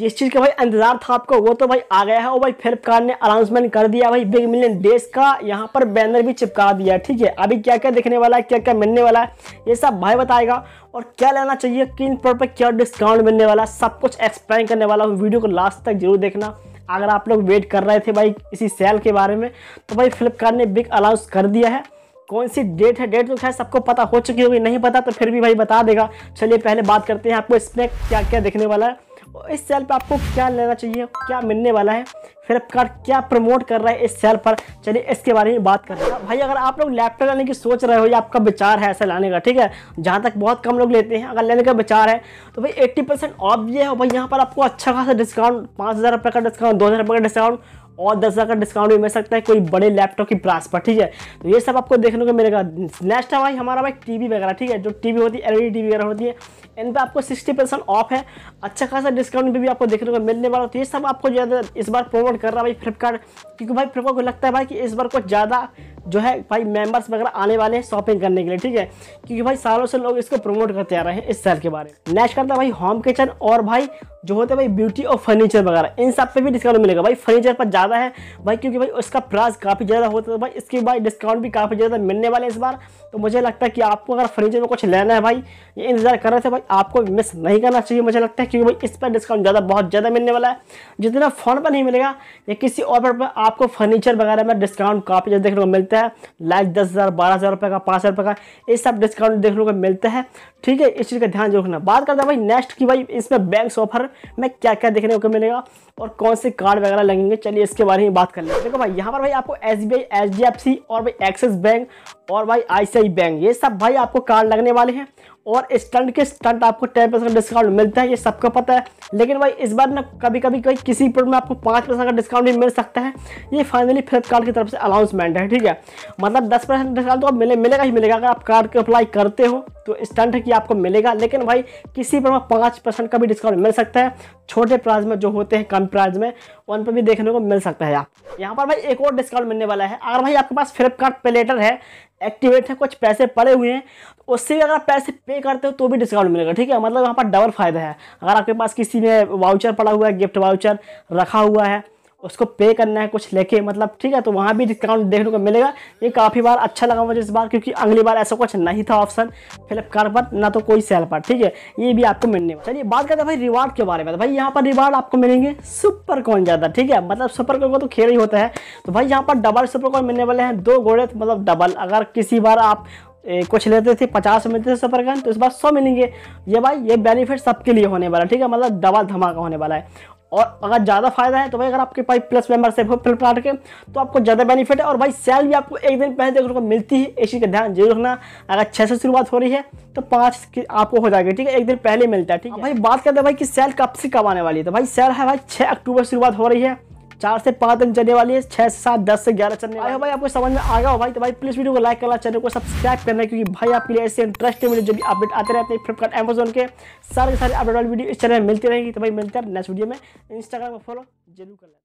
जिस चीज़ का भाई इंतजार था आपको वो तो भाई आ गया है और भाई फ्लिपकार्ट ने अनाउंसमेंट कर दिया भाई बिग मिलियन डेज का यहाँ पर बैनर भी चिपका दिया ठीक है अभी क्या क्या देखने वाला है क्या क्या मिलने वाला है ये सब भाई बताएगा और क्या लेना चाहिए किन पर क्या डिस्काउंट मिलने वाला है सब कुछ एक्सप्लेन करने वाला हूँ वीडियो को लास्ट तक जरूर देखना अगर आप लोग वेट कर रहे थे भाई इसी सेल के बारे में तो भाई फ्लिपकार्ट ने बिग अनाउंस कर दिया है कौन सी डेट है डेट तो खैर सबको पता हो चुकी होगी नहीं पता तो फिर भी भाई बता देगा चलिए पहले बात करते हैं आपको इसमें क्या क्या देखने वाला है इस सेल पर आपको क्या लेना चाहिए क्या मिलने वाला है फ्लिपकार्ट क्या प्रमोट कर रहा है इस सेल पर चलिए इसके बारे में बात करते हैं भाई अगर आप लोग लैपटॉप लेने की सोच रहे हो या आपका विचार है ऐसा लाने का ठीक है जहाँ तक बहुत कम लोग लेते हैं अगर लेने का विचार है तो भाई एट्टी परसेंट ऑफ ये है भाई यहाँ पर आपको अच्छा खासा डिस्काउंट पाँच हज़ार रुपये का डिस्काउंट दो हज़ार रुपये का डिस्काउंट और दस हज़ार का डिस्काउंट भी मिल सकता है कोई बड़े लैपटॉप की प्राइस पर ठीक है तो ये सब आपको देखने को मिलेगा नेक्स्ट है भाई हमारा भाई टीवी वगैरह ठीक है जो टीवी होती है एल ई e वगैरह होती है इन पर आपको सिक्सटी परसेंट ऑफ है अच्छा खासा डिस्काउंट भी, भी आपको देखने को मिलने वाला तो ये सब आपको ज़्यादा इस बार प्रोमोट कर रहा है भाई फ्लिपकार्ट क्योंकि भाई फ्लिपकार्ट को लगता है भाई कि इस बार कुछ ज़्यादा जो है भाई मेंबर्स वगैरह आने वाले हैं शॉपिंग करने के लिए ठीक है क्योंकि भाई सालों से लोग इसको प्रमोट करते आ रहे हैं इस सेल के बारे में नेक्स्ट करता है भाई होम किचन और भाई जो होता है भाई ब्यूटी और फर्नीचर वगैरह इन सब पे भी डिस्काउंट मिलेगा भाई फर्नीचर पर ज़्यादा है भाई क्योंकि भाई उसका प्राइस काफ़ी ज़्यादा होता है भाई इसके भाई डिस्काउंट भी काफ़ी ज़्यादा मिलने वाले इस बार तो मुझे लगता है कि आपको अगर फर्नीचर में कुछ लेना है भाई ये इंतजार कर रहे थे भाई आपको मिस नहीं करना चाहिए मुझे लगता है क्योंकि भाई इस पर डिस्काउंट ज़्यादा बहुत ज़्यादा मिलने वाला है जितना फ़ोन पर नहीं मिलेगा या किसी और पर आपको फर्नीचर वगैरह में डिस्काउंट काफ़ी ज़्यादा देखने को मिलता मिलता है लाइक दस हज़ार बारह हज़ार रुपये का पाँच हज़ार रुपये का ये सब डिस्काउंट देखने को मिलता है ठीक है इस चीज़ का ध्यान जरूर रखना बात करते हैं भाई नेक्स्ट की भाई इसमें बैंक ऑफर में क्या क्या देखने को मिलेगा और कौन से कार्ड वगैरह लगेंगे चलिए इसके बारे में बात कर लेते हैं देखो भाई यहाँ पर भाई आपको एस बी और भाई एक्सिस बैंक और भाई आई बैंक ये सब भाई आपको कार्ड लगने वाले हैं और स्टंट के स्टंट आपको टेन परसेंट का डिस्काउंट मिलता है ये सबको पता है लेकिन भाई इस बार ना कभी कभी कोई किसी प्रोडक्ट में आपको पाँच परसेंट का डिस्काउंट भी मिल सकता है ये फाइनली फ्लिपकार्ट की तरफ से अनाउंसमेंट है ठीक है मतलब दस परसेंट डिस्काउंट तो आप मिले मिलेगा ही मिलेगा अगर आप कार्ड को अप्लाई करते हो तो स्टंट की आपको मिलेगा लेकिन भाई किसी पर पाँच परसेंट का भी डिस्काउंट मिल सकता है छोटे प्राइस में जो होते हैं कम प्राइस में उन पर भी देखने को मिल सकता है आप यहाँ पर भाई एक और डिस्काउंट मिलने वाला है अगर भाई आपके पास फ्लिपकार्ट पेलेटर है एक्टिवेट है कुछ पैसे पड़े हुए हैं तो उससे भी अगर आप पैसे पे करते हो तो भी डिस्काउंट मिलेगा ठीक है मतलब यहाँ पर डबल फायदा है अगर आपके पास किसी में वाउचर पड़ा हुआ है गिफ्ट वाउचर रखा हुआ है उसको पे करना है कुछ लेके मतलब ठीक है तो वहाँ भी डिस्काउंट देखने को मिलेगा ये काफ़ी बार अच्छा लगा मुझे इस बार क्योंकि अगली बार ऐसा कुछ नहीं था ऑप्शन फ्लिपकार्ट पर ना तो कोई सेल पर ठीक है ये भी आपको मिलने वाला चलिए बात करते हैं भाई रिवार्ड के बारे में तो भाई यहाँ पर रिवार्ड आपको मिलेंगे सुपर कॉइन ज़्यादा ठीक है मतलब सुपर कॉइन को तो खेल ही होता है तो भाई यहाँ पर डबल सुपर कॉइन मिलने वाले हैं दो घोड़े मतलब डबल अगर किसी बार आप ए, कुछ लेते थे पचास मिलते थे सफर गन तो इस बार सौ मिलेंगे ये भाई ये बेनिफिट सबके लिए होने वाला ठीक है मतलब डबल धमाका होने वाला है और अगर ज़्यादा फायदा है तो भाई अगर आपके पास प्लस मेंबरशिप हो फ्लिपकार्ट के तो आपको ज़्यादा बेनिफिट है और भाई सेल भी आपको एक दिन पहले देखने को मिलती है इस चीज़ का ध्यान जरूर रखना अगर छः से शुरुआत हो रही है तो पाँच आपको हो जाएगी ठीक है एक दिन पहले मिलता है ठीक है भाई बात करते हैं भाई कि सेल कब से कब आने वाली है तो भाई सेल है भाई छः अक्टूबर शुरुआत हो रही है चार से पाँच दिन चलने वाली है छः से सात दस से ग्यारह चलने वाले भाई आपको समझ में आ गया हो भाई तो भाई प्लीज़ वीडियो को लाइक करना चैनल को सब्सक्राइब करना क्योंकि भाई आपके लिए ऐसे इंटरेस्टिंग वीडियो जो भी अपडेट आते रहते हैं फ्लिपकार्ट एमेजोन के सारे सारे अपडेट वाली वीडियो इस चैनल में मिलती रहेगी तो भाई मिलते हैं नेक्स्ट वीडियो में इंस्टाग्राम पर फॉलो जरूर कर लेना